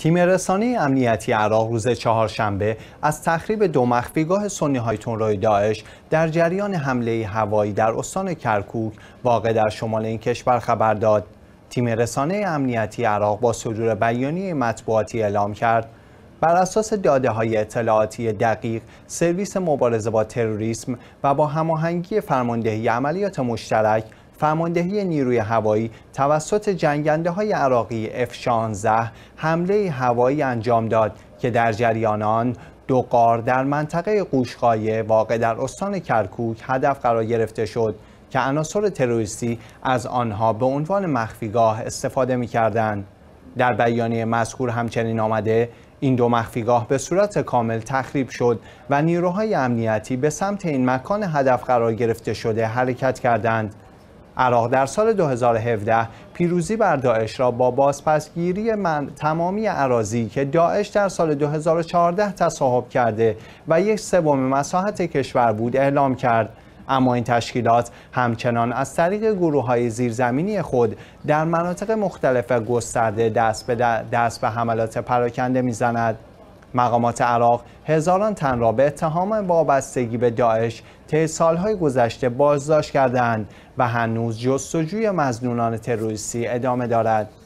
تیم رسانی امنیتی عراق روز چهارشنبه از تخریب دو مخفیگاه سنی های تونروی داعش در جریان حمله هوایی در استان کرکوک واقع در شمال این کشور خبر داد. تیم رسانه امنیتی عراق با صدور بیانیه مطبوعاتی اعلام کرد بر اساس داده های اطلاعاتی دقیق سرویس مبارزه با تروریسم و با هماهنگی فرماندهی عملیات مشترک فرماندهی نیروی هوایی توسط جنگنده های عراقی F-16 حمله هوایی انجام داد که در جریان آن دو قار در منطقه قوشقایه واقع در استان کرکوک هدف قرار گرفته شد که عناصر تروریستی از آنها به عنوان مخفیگاه استفاده می کردن. در بیانیه مذکور همچنین آمده این دو مخفیگاه به صورت کامل تخریب شد و نیروهای امنیتی به سمت این مکان هدف قرار گرفته شده حرکت کردند عراق در سال 2017 پیروزی بر داعش را با بازپسگیری من تمامی عراضی که داعش در سال 2014 تصاحب کرده و یک سوم مساحت کشور بود اعلام کرد اما این تشکیلات همچنان از طریق گروه های زیرزمینی خود در مناطق مختلف گسترده دست به, دست به حملات پراکنده میزند. مقامات عراق هزاران تن را به اتهام وابستگی به داعش طی سالهای گذشته بازداشت کردند و هنوز جستجوی مزنونان تروریستی ادامه دارد